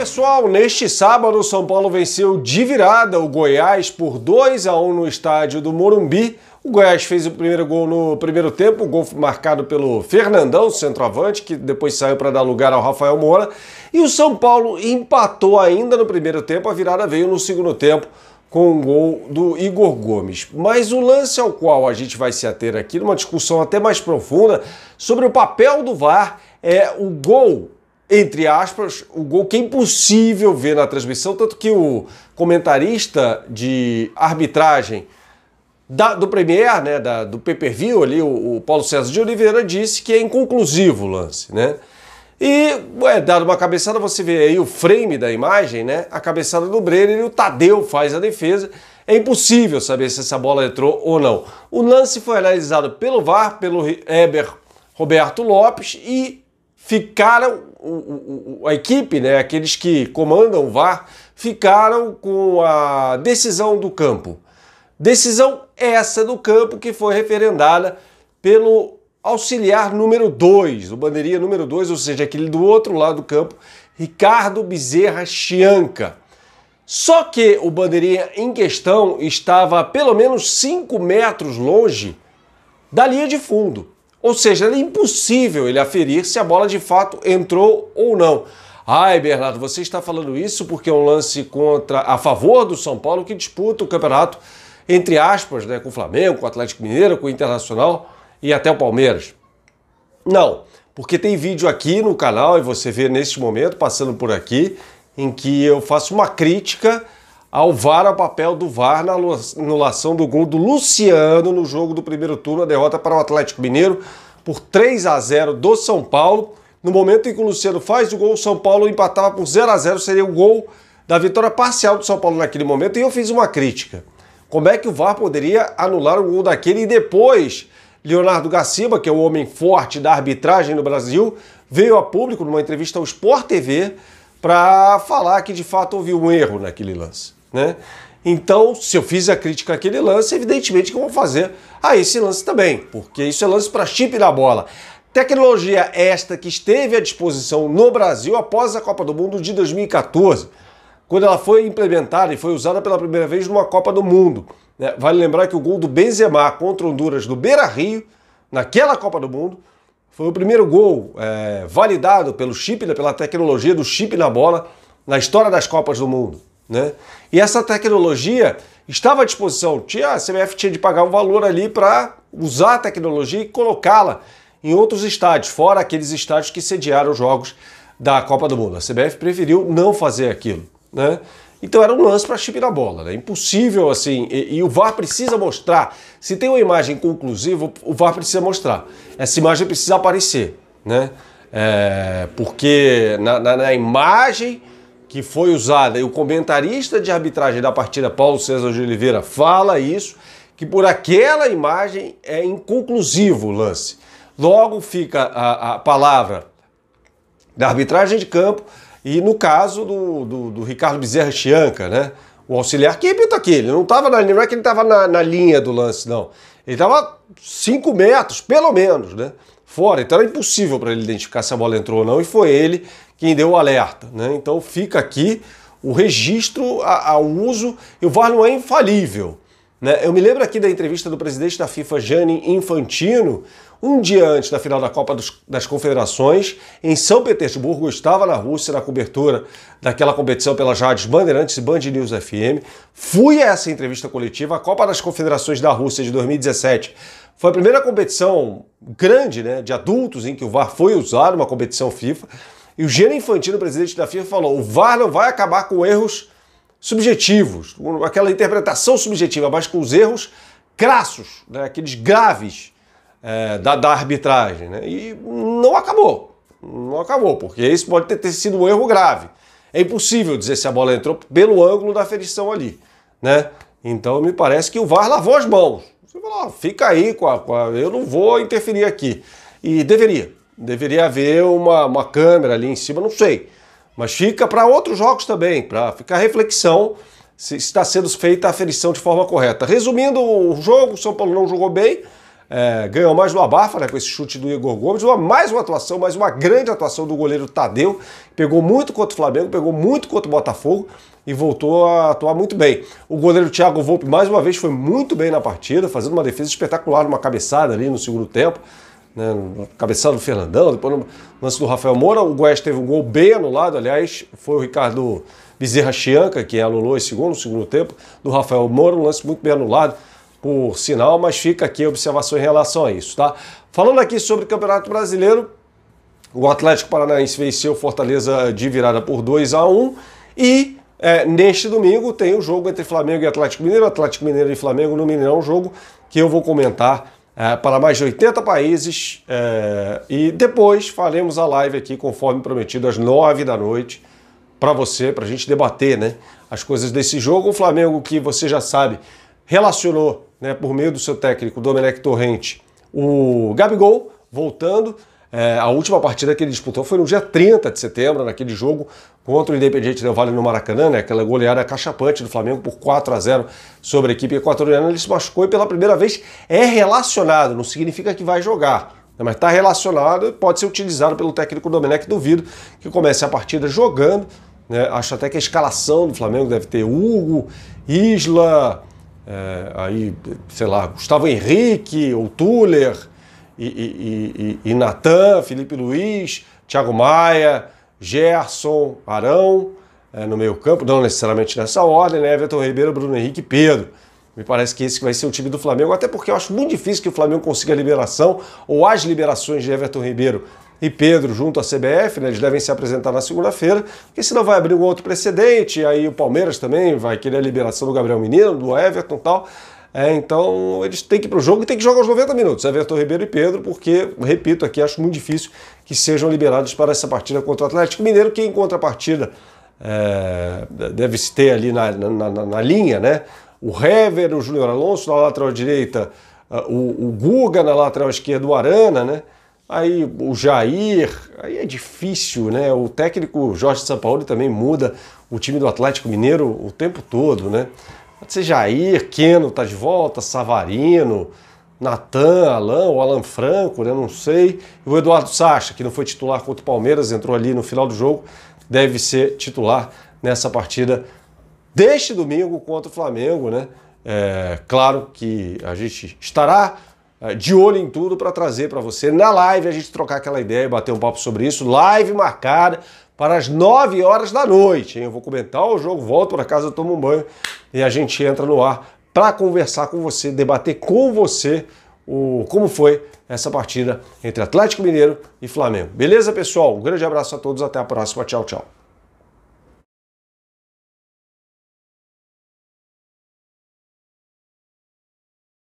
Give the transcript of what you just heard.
pessoal, neste sábado o São Paulo venceu de virada o Goiás por 2 a 1 no estádio do Morumbi. O Goiás fez o primeiro gol no primeiro tempo, gol marcado pelo Fernandão, centroavante, que depois saiu para dar lugar ao Rafael Moura. E o São Paulo empatou ainda no primeiro tempo, a virada veio no segundo tempo com um gol do Igor Gomes. Mas o lance ao qual a gente vai se ater aqui, numa discussão até mais profunda, sobre o papel do VAR, é o gol entre aspas, o gol que é impossível ver na transmissão, tanto que o comentarista de arbitragem da, do Premier, né, da, do pay-per-view ali, o, o, Paulo César de Oliveira disse que é inconclusivo o lance, né? E, é dado uma cabeçada, você vê aí o frame da imagem, né? A cabeçada do Brenner e o Tadeu faz a defesa. É impossível saber se essa bola entrou ou não. O lance foi analisado pelo VAR, pelo Heber Roberto Lopes e ficaram o, a equipe, né, aqueles que comandam o VAR, ficaram com a decisão do campo. Decisão essa do campo que foi referendada pelo auxiliar número 2, o bandeirinha número 2, ou seja, aquele do outro lado do campo, Ricardo Bezerra Chianca. Só que o bandeirinha em questão estava a pelo menos 5 metros longe da linha de fundo. Ou seja, era impossível ele aferir se a bola de fato entrou ou não. Ai, Bernardo, você está falando isso porque é um lance contra a favor do São Paulo que disputa o campeonato entre aspas, né, com o Flamengo, com o Atlético Mineiro, com o Internacional e até o Palmeiras. Não, porque tem vídeo aqui no canal e você vê neste momento passando por aqui em que eu faço uma crítica ao VAR ao papel do VAR na anulação do gol do Luciano no jogo do primeiro turno, a derrota para o Atlético Mineiro por 3 a 0 do São Paulo. No momento em que o Luciano faz o gol, o São Paulo empatava por 0 a 0 seria o gol da vitória parcial do São Paulo naquele momento, e eu fiz uma crítica. Como é que o VAR poderia anular o gol daquele e depois Leonardo Gaciba, que é o homem forte da arbitragem no Brasil, veio a público numa entrevista ao Sport TV para falar que de fato houve um erro naquele lance né? Então, se eu fiz a crítica àquele lance, evidentemente que eu vou fazer a esse lance também, porque isso é lance para chip da bola. Tecnologia esta que esteve à disposição no Brasil após a Copa do Mundo de 2014, quando ela foi implementada e foi usada pela primeira vez numa Copa do Mundo. Né? Vale lembrar que o gol do Benzema contra Honduras do Beira Rio, naquela Copa do Mundo, foi o primeiro gol é, validado pelo chip, pela tecnologia do chip na bola, na história das Copas do Mundo. Né? E essa tecnologia estava à disposição. Tinha, a CBF tinha de pagar um valor ali para usar a tecnologia e colocá-la em outros estádios, fora aqueles estádios que sediaram os jogos da Copa do Mundo. A CBF preferiu não fazer aquilo. Né? Então era um lance para chip na bola, né? Impossível assim. E, e, o VAR precisa mostrar. Se tem uma imagem conclusiva, o VAR precisa mostrar. Essa imagem precisa aparecer, né? É, porque na, na, na imagem que foi usada, e o comentarista de arbitragem da partida, Paulo César de Oliveira, fala isso, que por aquela imagem é inconclusivo o lance. Logo fica a, a palavra da arbitragem de campo e no caso do, do, do Ricardo Bezerra Chianca, né? O auxiliar que repita aquele, não estava na não é que ele estava na, na, linha do lance, não. Ele estava 5 metros, pelo menos, né? Fora, então era impossível para ele identificar se a bola entrou ou não, e foi ele quem deu o alerta. Né? Então fica aqui o registro ao uso e o VAR não é infalível. Né? Eu me lembro aqui da entrevista do presidente da FIFA, Gianni Infantino, um dia antes da final da Copa dos, das Confederações, em São Petersburgo, estava na Rússia na cobertura daquela competição pela rádios Bandeirantes e Band News FM. Fui a essa entrevista coletiva. A Copa das Confederações da Rússia de 2017 foi a primeira competição grande né, de adultos em que o VAR foi usado, uma competição FIFA. E o Gênero Infantino, presidente da FIFA, falou: o VAR não vai acabar com erros subjetivos, aquela interpretação subjetiva, mas com os erros crassos, né, aqueles graves é, da, da, arbitragem. Né? E não acabou. Não acabou, porque isso pode ter, ter, sido um erro grave. É impossível dizer se a bola entrou pelo ângulo da aferição ali. Né? Então me parece que o VAR lavou as mãos. Você falou, fica aí, com a, com a, eu não vou interferir aqui. E deveria, deveria haver uma, uma câmera ali em cima, não sei. Mas fica para outros jogos também, para ficar reflexão se está sendo feita a aferição de forma correta. Resumindo o jogo, o São Paulo não jogou bem, é, ganhou mais uma abafa né, com esse chute do Igor Gomes, uma, mais uma atuação, mais uma grande atuação do goleiro Tadeu, pegou muito contra o Flamengo, pegou muito contra o Botafogo e voltou a atuar muito bem. O goleiro Thiago Volpe, mais uma vez, foi muito bem na partida, fazendo uma defesa espetacular, uma cabeçada ali no segundo tempo né, cabeçada do Fernandão, depois no lance do Rafael Moura, o Goiás teve um gol bem anulado, aliás, foi o Ricardo Bezerra Chianca que anulou esse gol no segundo tempo, do Rafael Moura, um lance muito bem anulado, por sinal, mas fica aqui a observação em relação a isso, tá? Falando aqui sobre o Campeonato Brasileiro, o Atlético Paranaense venceu Fortaleza de virada por 2 a 1 e é, neste domingo tem o jogo entre Flamengo e Atlético Mineiro, Atlético Mineiro e Flamengo no Mineirão, um jogo que eu vou comentar é, para mais de 80 países é, e depois faremos a live aqui, conforme prometido, às 9 da noite, para você, para a gente debater né, as coisas desse jogo. O Flamengo, que você já sabe, relacionou né, por meio do seu técnico Domenech Torrente o Gabigol, voltando. É, a última partida que ele disputou foi no dia 30 de setembro, naquele jogo contra o Independiente Del Vale no Maracanã, né? aquela goleada cachapante do Flamengo por 4 a 0 sobre a equipe equatoriana. Ele se machucou e pela primeira vez é relacionado, não significa que vai jogar. Né? Mas está relacionado e pode ser utilizado pelo técnico Domenech. Duvido que comece a partida jogando. Né? Acho até que a escalação do Flamengo deve ter Hugo, Isla, é, aí, sei lá, Gustavo Henrique ou Tuller e, e, e, e Natan, Felipe Luiz, Thiago Maia, Gerson, Arão é, no meio campo, não necessariamente nessa ordem, né? Everton Ribeiro, Bruno Henrique e Pedro. Me parece que esse vai ser o time do Flamengo, até porque eu acho muito difícil que o Flamengo consiga a liberação ou as liberações de Everton Ribeiro e Pedro junto à CBF, né? eles devem se apresentar na segunda-feira, porque senão vai abrir um outro precedente, aí o Palmeiras também vai querer a liberação do Gabriel Menino, do Everton e tal. É, então eles têm que ir para o jogo e têm que jogar os 90 minutos, Everton Ribeiro e Pedro, porque, repito aqui, acho muito difícil que sejam liberados para essa partida contra o Atlético Mineiro, que em contrapartida é, deve ter ali na, na, na, na, linha, né? O Hever, o Júnior Alonso na lateral direita, ah, o, o Guga na lateral esquerda, o Arana, né? aí o Jair, aí é difícil, né? O técnico Jorge Sampaoli também muda o time do Atlético Mineiro o tempo todo, né? Pode ser Jair, Keno tá de volta, Savarino, Natan, Alan ou Alan Franco, né? não sei. E o Eduardo Sacha, que não foi titular contra o Palmeiras, entrou ali no final do jogo, deve ser titular nessa partida deste domingo contra o Flamengo, né? É, claro que a gente estará é, de olho em tudo para trazer para você na live, a gente trocar aquela ideia e bater um papo sobre isso. Live marcada para as 9 horas da noite. Hein? Eu vou comentar o jogo, volto para casa, tomo um banho e a gente entra no ar para conversar com você, debater com você o como foi essa partida entre Atlético Mineiro e Flamengo. Beleza, pessoal? Um grande abraço a todos, até a próxima. Tchau, tchau.